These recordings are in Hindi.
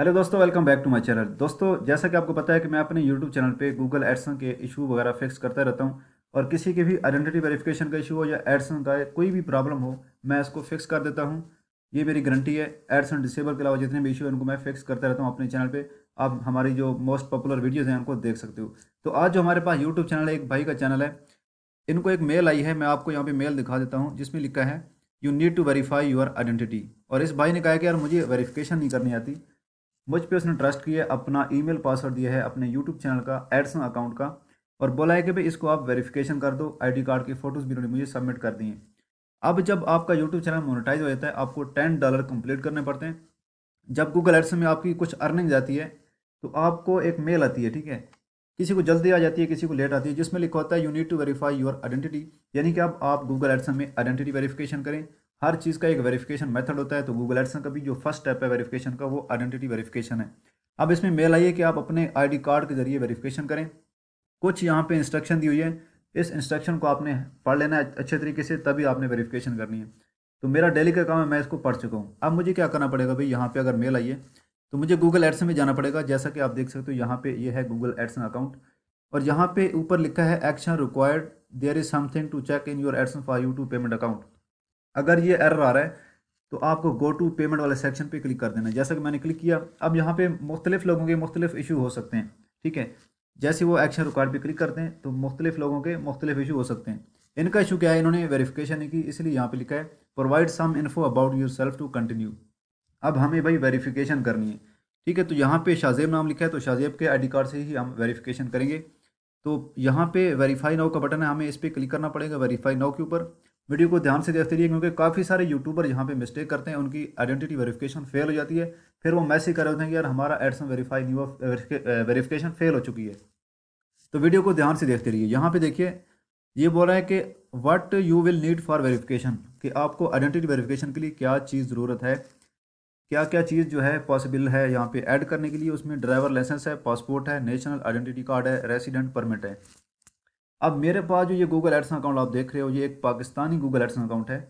हेलो दोस्तों welcome back to my channel दोस्तों जैसा कि आपको पता है कि मैं अपने यूट्यूब चैनल पे गूगल एडसन के इशू वगैरह फिक्स करता रहता हूँ और किसी के भी आइडेंटिटी वेरिफिकेशन का इशू हो या एडसन का कोई भी प्रॉब्लम हो मैं इसको फिक्स कर देता हूँ ये मेरी गारंटी है एडसन डिसेबल के अलावा जितने भी इशू हैं उनको मैं फिक्स करता रहता हूँ अपने चैनल पर आप हमारी जो मोस्ट पॉपुलर वीडियोज़ हैं उनको देख सकते हो तो आज जो हमारे पास यूट्यूब चैनल है एक भाई का चैनल है इनको एक मेल आई है मैं आपको यहाँ पर मेल दिखा देता हूँ जिसमें लिखा है you need to verify your identity और इस भाई ने कहा कि यार मुझे वेरीफिकेशन नहीं करनी आती मुझ पर उसने ट्रस्ट किया अपना ईमेल पासवर्ड दिया है अपने यूट्यूब चैनल का एडसन अकाउंट का और बोला है कि भाई इसको आप वेरिफिकेशन कर दो आईडी कार्ड की फ़ोटोज़ भी उन्होंने मुझे सबमिट कर दी हैं अब जब आपका यूट्यूब चैनल मोनेटाइज हो जाता है आपको टेन डॉलर कंप्लीट करने पड़ते हैं जब गूगल एड्स में आपकी कुछ अर्निंग जाती है तो आपको एक मेल आती है ठीक है किसी को जल्दी आ जाती है किसी को लेट आती है जिसमें लिखा होता है you need to verify your identity यानी कि अब आप गूगल एड्स में आइडेंटिटी वेरीफिकेशन करें हर चीज़ का एक वेरिफिकेशन मेथड होता है तो गूगल एडसन का भी जो फर्स्ट स्टेप है वेरिफिकेशन का वो आइडेंटिटी वेरिफिकेशन है अब इसमें मेल आइए कि आप अपने आईडी कार्ड के जरिए वेरिफिकेशन करें कुछ यहाँ पे इंस्ट्रक्शन दी हुई है इस इंस्ट्रक्शन को आपने पढ़ लेना है अच्छे तरीके से तभी आपने वेरिफिकेशन करनी है तो मेरा डेली का काम है मैं इसको पढ़ चुका हूँ अब मुझे क्या करना पड़ेगा भाई यहाँ पे अगर मेल आइए तो मुझे गूगल एड्सन में जाना पड़ेगा जैसा कि आप देख सकते हो यहाँ पे ये यह है गूगल एड्सन अकाउंट और यहाँ पे ऊपर लिखा है action required there is something to check in your AdSense for you to payment account अगर ये एरर आ रहा है तो आपको गो टू पेमेंट वाले सेक्शन पे क्लिक कर देना जैसा कि मैंने क्लिक किया अब यहाँ पे मुख्तलिफ लोगों के मुख्तलिफ इशू हो सकते हैं ठीक है जैसे वो एक्शन रिकॉर्ड पे क्लिक करते हैं तो मुख्तलिफ लोगों के मुख्तलिफ इशू हो सकते हैं इनका इशू क्या है इन्होंने वेरीफ़िकेशन नहीं की इसलिए यहाँ पे लिखा है provide some info about yourself to continue अब हमें भाई वेरीफिकेशन करनी है ठीक है तो यहाँ पे शाजेब नाम लिखा है तो शाजेब के आई कार्ड से ही हम वेरीफिकेशन करेंगे तो यहाँ पे वेरीफाई नाउ का बटन है हमें इस पर क्लिक करना पड़ेगा वेरीफाई नाउ के ऊपर वीडियो को ध्यान से देखते रहिए क्योंकि काफ़ी सारे यूट्यूबर यहाँ पे मिस्टेक करते हैं उनकी आइडेंटिटी वेरिफिकेशन फेल हो जाती है फिर वो मैसेज कर रहे होते हैं कि यार हमारा एडसन वेरीफाई नहीं हुआ फेल हो चुकी है तो वीडियो को ध्यान से देखते रहिए यहाँ पे देखिए ये बोल रहा है कि what you will need for verification कि आपको आइडेंटिटी वेरीफिकेशन के लिए क्या चीज़ ज़रूरत है क्या क्या चीज़ जो है पॉसिबल है यहाँ पे ऐड करने के लिए उसमें ड्राइवर लाइसेंस है पासपोर्ट है नेशनल आइडेंटिटी कार्ड है रेसिडेंट परमिट है अब मेरे पास जो ये गूगल एड्स अकाउंट आप देख रहे हो ये एक पाकिस्तानी गूगल एड्स अकाउंट है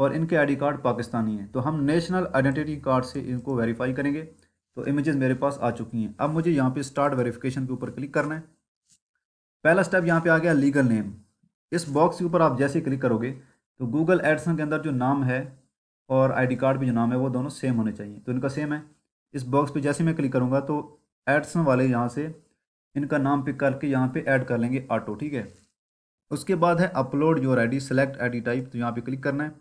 और इनके आईडी कार्ड पाकिस्तानी है तो हम नेशनल आइडेंटिटी कार्ड से इनको वेरीफाई करेंगे तो इमेजेस मेरे पास आ चुकी हैं अब मुझे यहाँ पे स्टार्ट वेरिफिकेशन के ऊपर क्लिक करना है पहला स्टेप यहाँ पे आ गया लीगल नेम इस बॉक्स के ऊपर आप जैसे क्लिक करोगे तो गूगल एड्सन के अंदर जो नाम है और आईडी कार्ड भी जो नाम है वो दोनों सेम होने चाहिए तो इनका सेम है इस बॉक्स पे जैसे मैं क्लिक करूँगा तो एड्सन वाले यहाँ से इनका नाम पिक करके यहाँ पे ऐड कर लेंगे ऑटो ठीक है उसके बाद है upload your ID select ID type तो यहाँ पे क्लिक करना है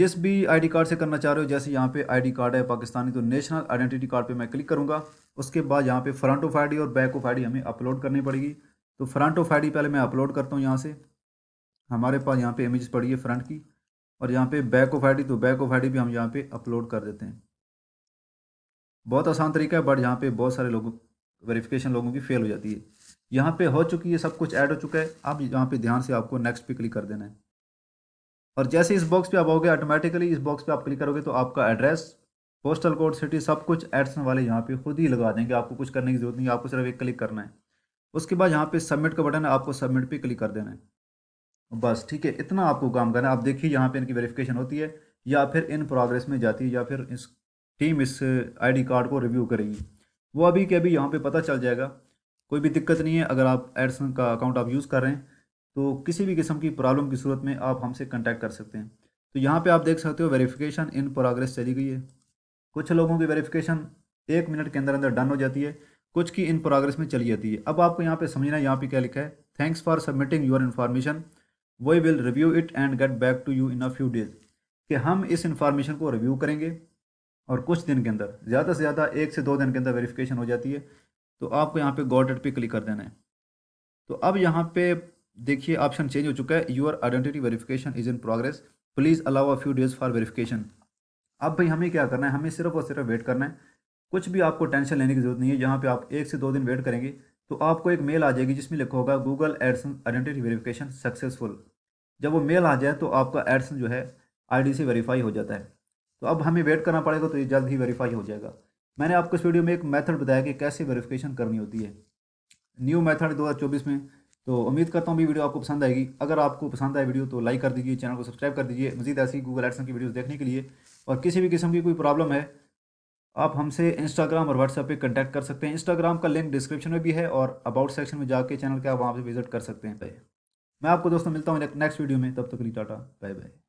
जिस भी आईडी कार्ड से करना चाह रहे हो जैसे यहाँ पे आईडी कार्ड है पाकिस्तानी तो नेशनल आइडेंटिटी कार्ड पे मैं क्लिक करूँगा उसके बाद यहाँ पे फ्रंट ऑफ आई और बैक ऑफ आई हमें अपलोड करनी पड़ेगी तो फ्रंट ऑफ आई पहले मैं अपलोड करता हूँ यहाँ से हमारे पास यहाँ पर इमेज पड़ी है फ्रंट की और यहाँ पे बैक ऑफ आई तो बैक ऑफ आई भी हम यहाँ पर अपलोड कर देते हैं बहुत आसान तरीका है बट यहाँ पे बहुत सारे लोगों वेरिफिकेशन लोगों की फेल हो जाती है यहाँ पे हो चुकी है सब कुछ ऐड हो चुका है अब यहाँ पे ध्यान से आपको नेक्स्ट पे क्लिक कर देना है और जैसे इस बॉक्स पे आप आओगे ऑटोमेटिकली इस बॉक्स पे आप क्लिक करोगे तो आपका एड्रेस पोस्टल कोड सिटी सब कुछ एड्सन वाले यहाँ पे खुद ही लगा देंगे आपको कुछ करने की जरूरत नहीं आपको सिर्फ एक क्लिक करना है उसके बाद यहाँ पे सबमिट का बटन है आपको सबमिट पे क्लिक कर देना है बस ठीक है इतना आपको काम करना है आप देखिए यहाँ पे इनकी वेरिफिकेशन होती है या फिर इन प्रोग्रेस में जाती है या फिर इस टीम इस आईडी uh, कार्ड को रिव्यू करेगी वो अभी के अभी यहाँ पे पता चल जाएगा कोई भी दिक्कत नहीं है अगर आप एडसन का अकाउंट आप यूज़ कर रहे हैं तो किसी भी किस्म की प्रॉब्लम की सूरत में आप हमसे कॉन्टैक्ट कर सकते हैं तो यहाँ पर आप देख सकते हो वेरीफिकेशन इन प्रोग्रेस चली गई है कुछ लोगों की वेरीफ़िकेशन एक मिनट के अंदर अंदर डन हो जाती है कुछ की इन प्रोग्रेस में चली जाती है अब आपको यहाँ पे समझना है यहाँ पे क्या लिखा है thanks for submitting your information we will review it and get back to you in a few days कि हम इस इन्फॉर्मेशन को रिव्यू करेंगे और कुछ दिन के अंदर ज़्यादा से ज़्यादा एक से दो दिन के अंदर वेरिफिकेशन हो जाती है तो आपको यहाँ पे गॉडेड पे क्लिक कर देना है तो अब यहाँ पे देखिए ऑप्शन चेंज हो चुका है your identity verification is in progress please allow a few days for verification अब भाई हमें क्या करना है हमें सिर्फ और सिर्फ वेट करना है कुछ भी आपको टेंशन लेने की जरूरत नहीं है जहाँ पर आप एक से दो दिन वेट करेंगे तो आपको एक मेल आ जाएगी जिसमें लिखा होगा Google AdSense identity verification successful जब वो मेल आ जाए तो आपका एडसन जो है आईडी से वेरीफाई हो जाता है तो अब हमें वेट करना पड़ेगा तो ये जल्द ही वेरीफाई हो जाएगा मैंने आपको इस वीडियो में एक मेथड बताया कि कैसे वेरिफिकेशन करनी होती है न्यू मेथड 2024 में तो उम्मीद करता हूँ भी वीडियो आपको पसंद आएगी अगर आपको पसंद आए वीडियो तो लाइक कर दीजिए चैनल को सब्सक्राइब कर दीजिए मजीद ऐसी गूगल एडसन की वीडियो देखने के लिए और किसी भी किस्म की कोई प्रॉब्लम है आप हमसे इंस्टाग्राम और व्हाट्सएप पर कॉन्टैक्ट कर सकते हैं इंस्टाग्राम का लिंक डिस्क्रिप्शन में भी है और अबाउट सेक्शन में जाकर चैनल के आप वहाँ पर विजिट कर सकते हैं मैं आपको दोस्तों मिलता हूँ नेक्स्ट वीडियो में तब तक तो लिए टाटा बाय बाय